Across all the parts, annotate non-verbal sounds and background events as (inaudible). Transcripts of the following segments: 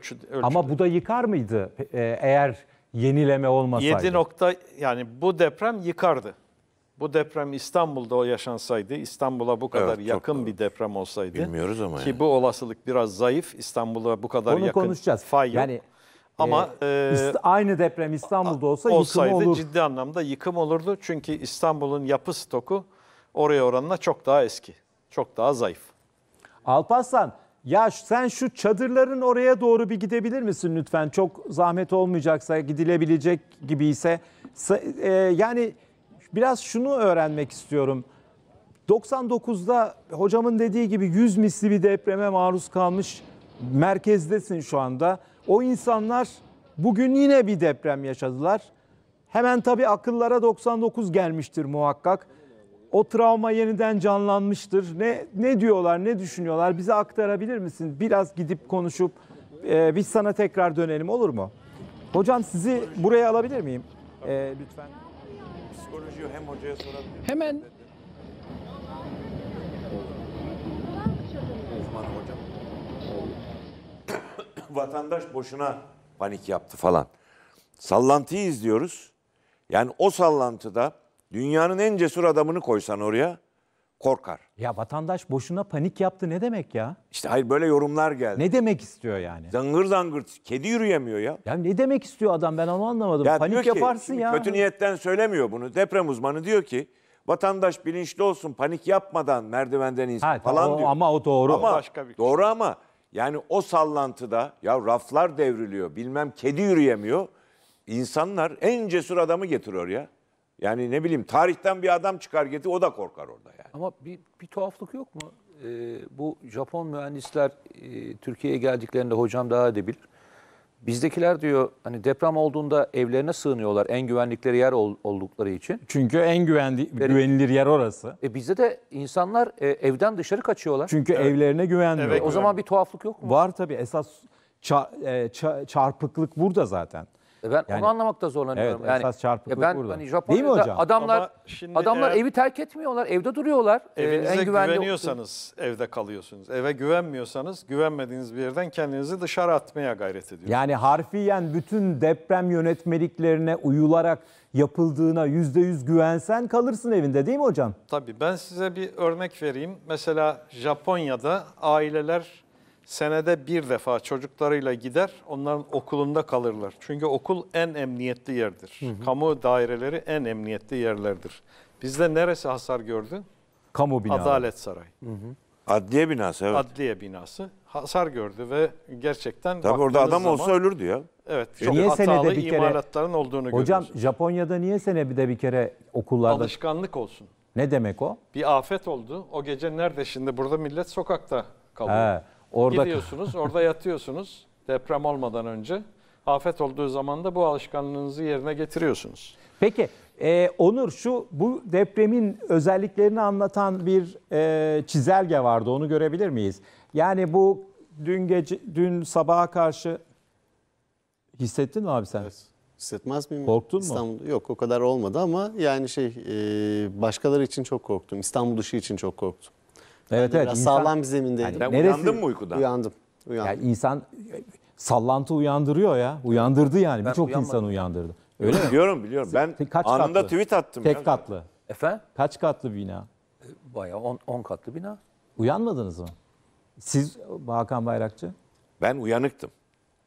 ölçü, ölçüde. Ama bu da yıkar mıydı e, eğer yenileme olmasaydı? 7 nokta yani bu deprem yıkardı. Bu deprem İstanbul'da o yaşansaydı, İstanbul'a bu kadar evet, yakın doğru. bir deprem olsaydı. Bilmiyoruz ama. Ki yani. bu olasılık biraz zayıf. İstanbul'a bu kadar Onu yakın. Onu konuşacağız. Fay yani, Ama e, e aynı deprem İstanbul'da olsa olsaydı yıkım olur. ciddi anlamda yıkım olurdu. Çünkü İstanbul'un yapı stoku oraya oranla çok daha eski. Çok daha zayıf. Alparslan ya sen şu çadırların oraya doğru bir gidebilir misin lütfen? Çok zahmet olmayacaksa gidilebilecek gibi ise e, yani biraz şunu öğrenmek istiyorum. 99'da hocamın dediği gibi 100 misli bir depreme maruz kalmış merkezdesin şu anda. O insanlar bugün yine bir deprem yaşadılar. Hemen tabii akıllara 99 gelmiştir muhakkak o travma yeniden canlanmıştır. Ne ne diyorlar, ne düşünüyorlar? Bize aktarabilir misin? Biraz gidip konuşup e, biz sana tekrar dönelim olur mu? Hocam sizi buraya alabilir miyim? E, lütfen. Psikolojiyi hem hocaya sorabilir Hemen Uzman hocam. Vatandaş boşuna panik yaptı falan. Sallantıyı izliyoruz. Yani o sallantıda Dünyanın en cesur adamını koysan oraya korkar. Ya vatandaş boşuna panik yaptı ne demek ya? İşte hayır böyle yorumlar geldi. Ne demek istiyor yani? Zangır zangır kedi yürüyemiyor ya. Ya ne demek istiyor adam ben onu anlamadım. Ya panik ki, yaparsın ya. Kötü niyetten söylemiyor bunu. Deprem uzmanı diyor ki vatandaş bilinçli olsun panik yapmadan merdivenden insin ha, falan o, diyor. Ama o doğru. Ama, Başka bir doğru ama yani o sallantıda ya raflar devriliyor bilmem kedi yürüyemiyor. İnsanlar en cesur adamı getiriyor ya. Yani ne bileyim tarihten bir adam çıkar geti o da korkar orada yani. Ama bir, bir tuhaflık yok mu? Ee, bu Japon mühendisler e, Türkiye'ye geldiklerinde hocam daha edebilir. Bizdekiler diyor hani deprem olduğunda evlerine sığınıyorlar en güvenlikleri yer ol, oldukları için. Çünkü en güvenli, güvenilir yer orası. E bizde de insanlar e, evden dışarı kaçıyorlar. Çünkü Evet. evlerine güvenmiyor. E, o zaman bir tuhaflık yok mu? Var tabii esas ça- e, ça- çarpıklık burada zaten. E ben Yani- onu anlamakta zorlanıyorum. Evet, yani esas çarpıklık e ben burada. hani Değil mi hocam? adamlar şimdi adamlar eğer- evi terk etmiyorlar, evde duruyorlar. E, Evinize güveniyorsanız evde kalıyorsunuz. Eve güvenmiyorsanız güvenmediğiniz bir yerden kendinizi dışarı atmaya gayret ediyorsunuz. Yani harfiyen bütün deprem yönetmeliklerine uyularak yapıldığına yüzde yüz güvensen kalırsın evinde değil mi hocam? Tabii ben size bir örnek vereyim. Mesela Japonya'da aileler senede bir defa çocuklarıyla gider, onların okulunda kalırlar. Çünkü okul en emniyetli yerdir. Hı hı. Kamu daireleri en emniyetli yerlerdir. Bizde neresi hasar gördü? Kamu binası. Adalet Sarayı. Hı hı. Adliye binası evet. Adliye binası hasar gördü ve gerçekten Tabii orada adam zaman, olsa ölürdü ya. Evet. E çok niye senede bir kere imalatların olduğunu Hocam, görüyoruz. Hocam Japonya'da niye senede bir kere okullarda alışkanlık olsun? Ne demek o? Bir afet oldu. O gece nerede şimdi burada millet sokakta kalıyor. He. Orada gidiyorsunuz, orada yatıyorsunuz deprem olmadan önce. Afet olduğu zaman da bu alışkanlığınızı yerine getiriyorsunuz. Peki e, Onur şu bu depremin özelliklerini anlatan bir e, çizelge vardı onu görebilir miyiz? Yani bu dün gece dün sabaha karşı hissettin mi abi sen? Evet. Hissetmez miyim? Korktun İstanbul'da, mu? yok o kadar olmadı ama yani şey e, başkaları için çok korktum. İstanbul dışı için çok korktum. Evet evet. insan, sağlam bir zemindeydim. Yani, neresi, uyandın mı uykudan? Uyandım. uyandım. Yani insan sallantı uyandırıyor ya. Uyandırdı yani. Birçok insan uyandırdı. Öyle mi? Biliyorum biliyorum. Ben Kaç anında katlı? tweet attım. Tek katlı. Efendim? Kaç katlı bina? E, bayağı 10 katlı bina. Uyanmadınız mı? Siz Hakan Bayrakçı? Ben uyanıktım.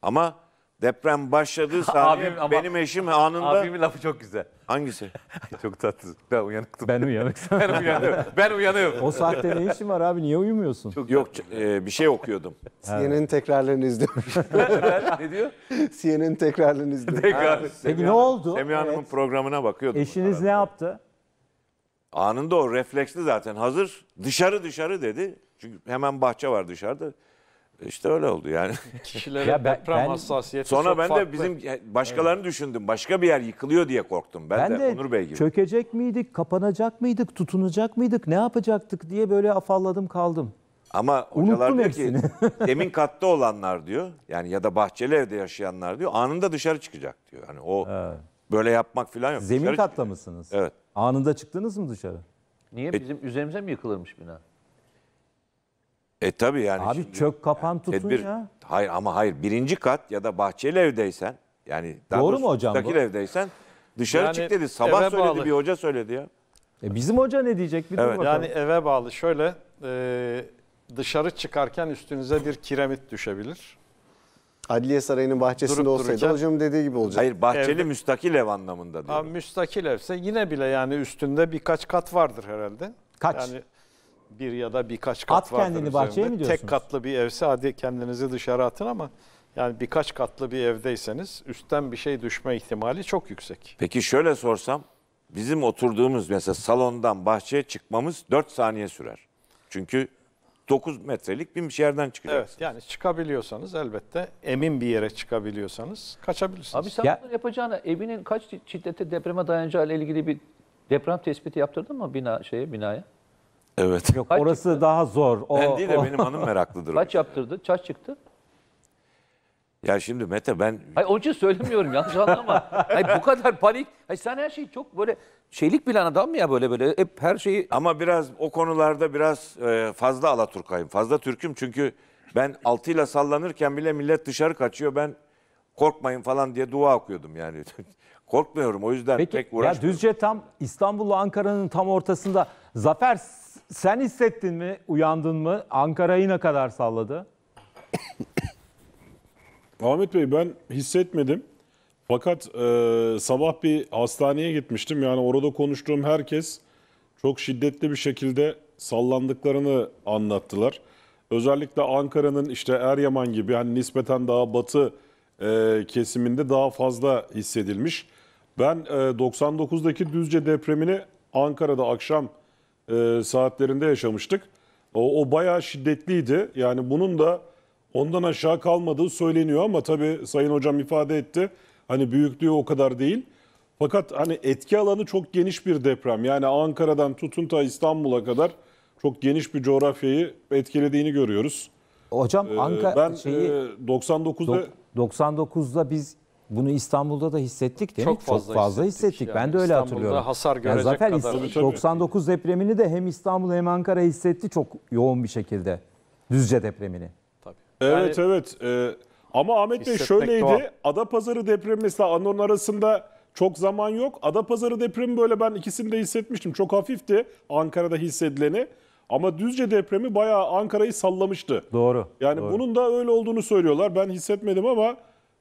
Ama Deprem başladığı (laughs) saniye Abim ama- benim eşim anında... Abimin lafı çok güzel. Hangisi? (laughs) çok tatlı. Ben uyanıktım. Ben uyanıksam. (laughs) Ben uyanıyorum. Ben uyanıyorum. o saatte ne işin var abi niye uyumuyorsun? Yok e, bir şey okuyordum. CNN tekrarlarını izliyorum. ne diyor? CNN tekrarlarını izliyorum. Peki ne oldu? Semih Hanım'ın programına bakıyordum. Eşiniz ne yaptı? Anında o refleksli zaten hazır. Dışarı dışarı dedi. Çünkü hemen bahçe var dışarıda. İşte öyle oldu yani. Kişilere ya ben, deprem ben, hassasiyeti Sonra ben farklı. de bizim başkalarını evet. düşündüm. Başka bir yer yıkılıyor diye korktum ben, ben de, de Onur Bey gibi. Çökecek miydik, kapanacak mıydık, tutunacak mıydık, ne yapacaktık diye böyle afalladım kaldım. Ama Unuttum hocalar diyor hepsini. ki (laughs) demin katta olanlar diyor yani ya da bahçeli evde yaşayanlar diyor anında dışarı çıkacak diyor. Hani o evet. böyle yapmak falan yok. Zemin dışarı katta mısınız? Evet. Anında çıktınız mı dışarı? Niye? E- bizim e, üzerimize mi yıkılırmış bina? E tabii yani. Abi şimdi, çök kapan yani, tutun tedbir, ya. Hayır ama hayır birinci kat ya da bahçeli evdeysen yani Doğru mu hocam bu? evdeysen dışarı yani, çık dedi. Sabah söyledi bağlı. bir hoca söyledi ya. E bizim hoca ne diyecek bir evet. Yani eve bağlı şöyle e, dışarı çıkarken üstünüze bir kiremit düşebilir. Adliye Sarayı'nın bahçesinde Durup olsaydı dururken, hocam dediği gibi olacak. Hayır bahçeli Evde. müstakil ev anlamında diyorum. Abi, müstakil evse yine bile yani üstünde birkaç kat vardır herhalde. Kaç? Yani bir ya da birkaç kat at vardır kendini üzerinde. bahçeye mi diyorsunuz? Tek katlı bir evse hadi kendinizi dışarı atın ama yani birkaç katlı bir evdeyseniz üstten bir şey düşme ihtimali çok yüksek. Peki şöyle sorsam bizim oturduğumuz mesela salondan bahçeye çıkmamız 4 saniye sürer. Çünkü 9 metrelik bir yerden çıkacaksınız. Evet yani çıkabiliyorsanız elbette emin bir yere çıkabiliyorsanız kaçabilirsiniz. Abi sen ya. bunu yapacağına evinin kaç şiddete depreme dayanacağı ile ilgili bir deprem tespiti yaptırdın mı bina şeye binaya? Evet. Yok orası çıktı? daha zor. O, ben değil de o... benim hanım (laughs) meraklıdır. Kaç yaptırdı? Kaç çıktı? Ya şimdi Mete ben... Hayır onun için söylemiyorum yanlış anlama. Hayır bu kadar panik. Hayır sen her şeyi çok böyle şeylik bilen adam mı ya böyle böyle hep her şeyi... Ama biraz o konularda biraz e, fazla Alaturkayım. Fazla Türk'üm çünkü ben altıyla sallanırken bile millet dışarı kaçıyor. Ben korkmayın falan diye dua okuyordum yani. (laughs) Korkmuyorum o yüzden Peki, pek uğraşmıyorum. Ya Düzce tam İstanbul'la Ankara'nın tam ortasında Zafer sen hissettin mi? Uyandın mı? Ankara'yı ne kadar salladı? (coughs) Ahmet Bey ben hissetmedim. Fakat e, sabah bir hastaneye gitmiştim. Yani orada konuştuğum herkes çok şiddetli bir şekilde sallandıklarını anlattılar. Özellikle Ankara'nın işte Eryaman gibi hani nispeten daha batı e, kesiminde daha fazla hissedilmiş. Ben e, 99'daki Düzce depremini Ankara'da akşam e, saatlerinde yaşamıştık. O, o bayağı şiddetliydi. Yani bunun da ondan aşağı kalmadığı söyleniyor ama tabii Sayın Hocam ifade etti. Hani büyüklüğü o kadar değil. Fakat hani etki alanı çok geniş bir deprem. Yani Ankara'dan tutun ta İstanbul'a kadar çok geniş bir coğrafyayı etkilediğini görüyoruz. Hocam ee, Ankara ben şeyi, 99'da e, 99'da biz bunu İstanbul'da da hissettik değil çok mi? Fazla çok fazla hissettik. hissettik. Yani ben de öyle hatırlıyorum. İstanbul'da hasar görecek yani kadar. 99 depremini de hem İstanbul hem Ankara hissetti çok yoğun bir şekilde. Düzce depremini. Tabii. Evet evet. Ee, ama Ahmet Bey şöyleydi. Doğal. Adapazarı depremi mesela Anon arasında çok zaman yok. Adapazarı depremi böyle ben ikisini de hissetmiştim. Çok hafifti Ankara'da hissedileni. Ama Düzce depremi bayağı Ankara'yı sallamıştı. Doğru. Yani doğru. bunun da öyle olduğunu söylüyorlar. Ben hissetmedim ama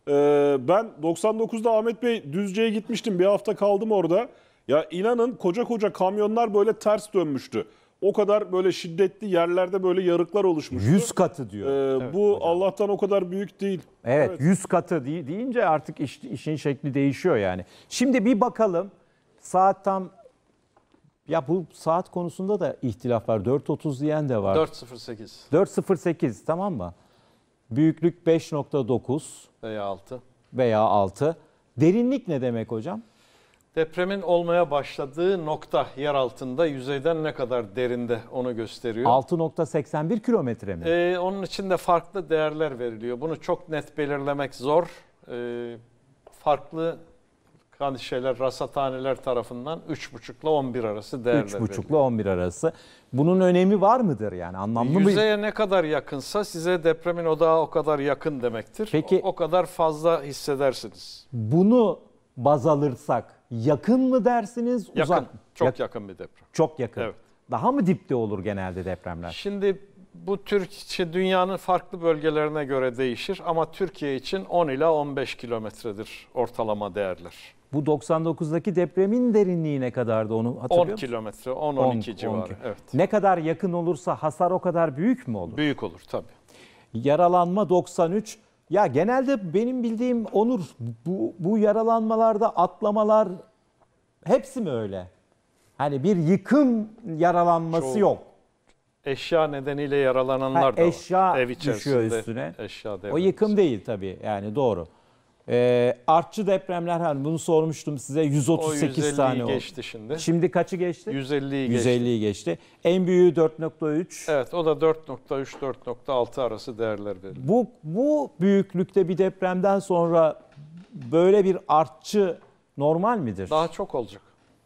ee, ben 99'da Ahmet Bey Düzce'ye gitmiştim. Bir hafta kaldım orada. Ya inanın koca koca kamyonlar böyle ters dönmüştü. O kadar böyle şiddetli yerlerde böyle yarıklar oluşmuştu. 100 katı diyor. Ee, Evet, bu hocam. Allah'tan o kadar büyük değil. Evet, 100 katı dey- deyince artık iş- işin şekli değişiyor yani. Şimdi bir bakalım saat tam ya bu saat konusunda da ihtilaf var. 4.30 diyen de var. 4.08. 4.08 tamam mı? Büyüklük 5.9 veya 6. Veya 6. Derinlik ne demek hocam? Depremin olmaya başladığı nokta yer altında yüzeyden ne kadar derinde onu gösteriyor. 6.81 kilometre mi? Ee, onun için de farklı değerler veriliyor. Bunu çok net belirlemek zor. Ee, farklı kan hani şeyler rasathaneler tarafından 3,5 ile 11 arası değerler 3,5 ile 11 arası. Bunun önemi var mıdır yani anlamlı mı? Yüzeye bir... ne kadar yakınsa size depremin odağı o kadar yakın demektir. Peki o, o kadar fazla hissedersiniz. Bunu baz alırsak yakın mı dersiniz? Yakın, uzak mı? Çok Yak- yakın bir deprem. Çok yakın. Evet. Daha mı dipte olur genelde depremler? Şimdi bu Türkçe dünyanın farklı bölgelerine göre değişir ama Türkiye için 10 ila 15 kilometredir ortalama değerler. Bu 99'daki depremin derinliği ne kadardı onu hatırlıyor 10 musun? kilometre, 10-12 civarı. 10. Evet. Ne kadar yakın olursa hasar o kadar büyük mü olur? Büyük olur tabii. Yaralanma 93. Ya genelde benim bildiğim Onur bu, bu yaralanmalarda atlamalar hepsi mi öyle? Hani bir yıkım yaralanması Çoğu, yok. Eşya nedeniyle yaralananlar ha, da eşya var. Ev düşüyor üstüne. Eşya o yıkım değil tabii yani doğru. Ee, artçı depremler hani bunu sormuştum size 138 tane oldu. geçti şimdi. Şimdi kaçı geçti? 150'yi 150 geçti. 150'yi geçti. En büyüğü 4.3. Evet o da 4.3 4.6 arası değerler belirli. Bu bu büyüklükte bir depremden sonra böyle bir artçı normal midir? Daha çok olacak.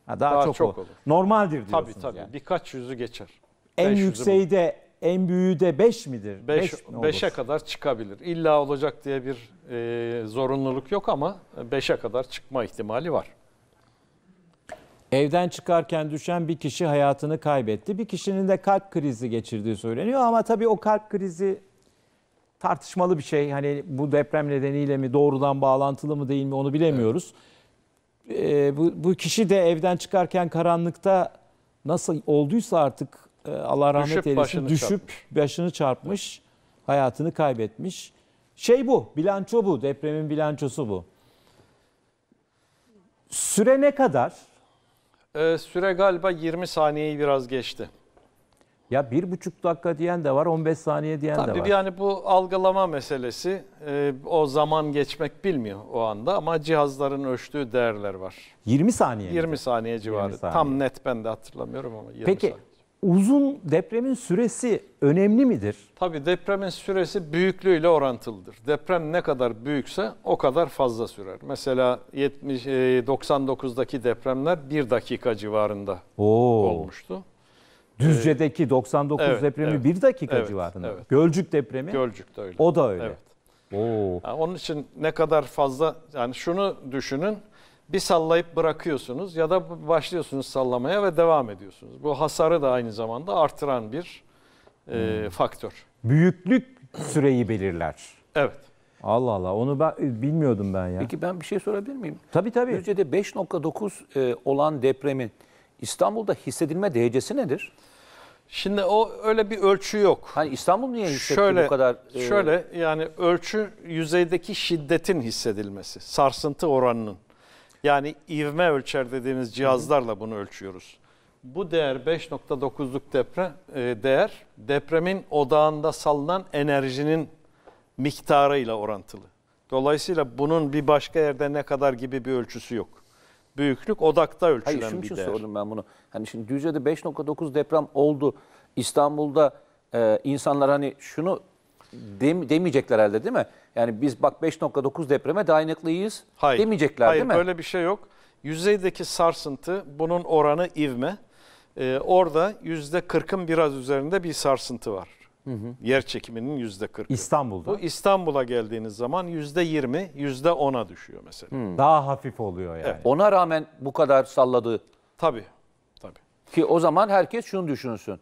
Ha, daha, daha çok, çok olur. olur. Normaldir diyorsunuz. Tabii tabii. Yani. Birkaç yüzü geçer. En yükseği de, en büyüğü de 5 midir? 5 beş, 5'e kadar çıkabilir. İlla olacak diye bir e, zorunluluk yok ama 5'e kadar çıkma ihtimali var. Evden çıkarken düşen bir kişi hayatını kaybetti. Bir kişinin de kalp krizi geçirdiği söyleniyor ama tabii o kalp krizi tartışmalı bir şey. Hani bu deprem nedeniyle mi doğrudan bağlantılı mı değil mi onu bilemiyoruz. Evet. E, bu, bu kişi de evden çıkarken karanlıkta nasıl olduysa artık ee, Allah rahmet düşüp eylesin başını düşüp çarpmış. başını çarpmış, hayatını kaybetmiş. Şey bu, bilanço bu, depremin bilançosu bu. Süre ne kadar? Ee, süre galiba 20 saniyeyi biraz geçti. Ya bir buçuk dakika diyen de var, 15 saniye diyen Tabii de var. Tabii yani bu algılama meselesi e, o zaman geçmek bilmiyor o anda ama cihazların ölçtüğü değerler var. 20 saniye. 20 saniye civarı. 20 saniye. Tam net ben de hatırlamıyorum ama 20 Peki saniye uzun depremin süresi önemli midir? Tabii depremin süresi büyüklüğüyle orantılıdır. Deprem ne kadar büyükse o kadar fazla sürer. Mesela 70 99'daki e, depremler 1 dakika civarında Oo. olmuştu. Düzce'deki 99 e, evet, depremi evet, dakika evet, civarında. Evet. Gölcük depremi? Gölcük de öyle. O da öyle. Evet. Oo. Yani onun için ne kadar fazla yani şunu düşünün bir sallayıp bırakıyorsunuz ya da başlıyorsunuz sallamaya ve devam ediyorsunuz. Bu hasarı da aynı zamanda artıran bir e, hmm. faktör. Büyüklük süreyi belirler. Evet. Allah Allah onu ben e, bilmiyordum ben ya. Peki ben bir şey sorabilir miyim? Tabii tabii. Yüzde 5.9 e, olan depremin İstanbul'da hissedilme derecesi nedir? Şimdi o öyle bir ölçü yok. Hani İstanbul niye hissetti şöyle, bu kadar? E... Şöyle yani ölçü yüzeydeki şiddetin hissedilmesi, sarsıntı oranının. Yani ivme ölçer dediğimiz cihazlarla bunu ölçüyoruz. Bu değer 5.9'luk deprem e, değer depremin odağında salınan enerjinin miktarıyla orantılı. Dolayısıyla bunun bir başka yerde ne kadar gibi bir ölçüsü yok. Büyüklük odakta ölçülen Hayır, bir değer. Hayır şunun sordum ben bunu. Hani şimdi Düzce'de 5.9 deprem oldu. İstanbul'da e, insanlar hani şunu dem, demeyecekler herhalde değil mi? Yani biz bak 5.9 depreme dayanıklıyız hayır, demeyecekler hayır, değil mi? Hayır böyle bir şey yok. Yüzeydeki sarsıntı bunun oranı ivme. Ee, orada %40'ın biraz üzerinde bir sarsıntı var. Hı hı. Yer çekiminin %40'ı. İstanbul'da. Bu İstanbul'a geldiğiniz zaman %20, %10'a düşüyor mesela. Hı. Daha hafif oluyor yani. Evet. Ona rağmen bu kadar salladı. Tabii. Tabii. Ki o zaman herkes şunu düşünsün.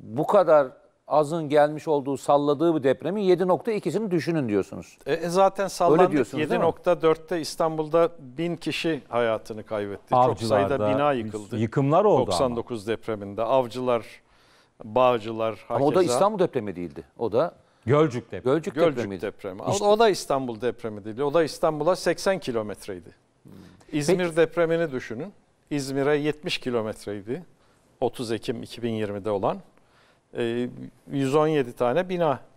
Bu kadar azın gelmiş olduğu salladığı bu depremin 7.2'sini düşünün diyorsunuz. E, e zaten sallandık 7.4'te İstanbul'da bin kişi hayatını kaybetti. Avcılarda, Çok sayıda bina yıkıldı. Yıkımlar oldu 99 ama. depreminde avcılar, bağcılar. Hakeza. Ama o da İstanbul depremi değildi. O da Gölcük depremi. Gölcük, Gölcük depremi. İşte. O da İstanbul depremi değildi. O da İstanbul'a 80 kilometreydi. İzmir Peki. depremini düşünün. İzmir'e 70 kilometreydi. 30 Ekim 2020'de olan. 117 ee, tane bina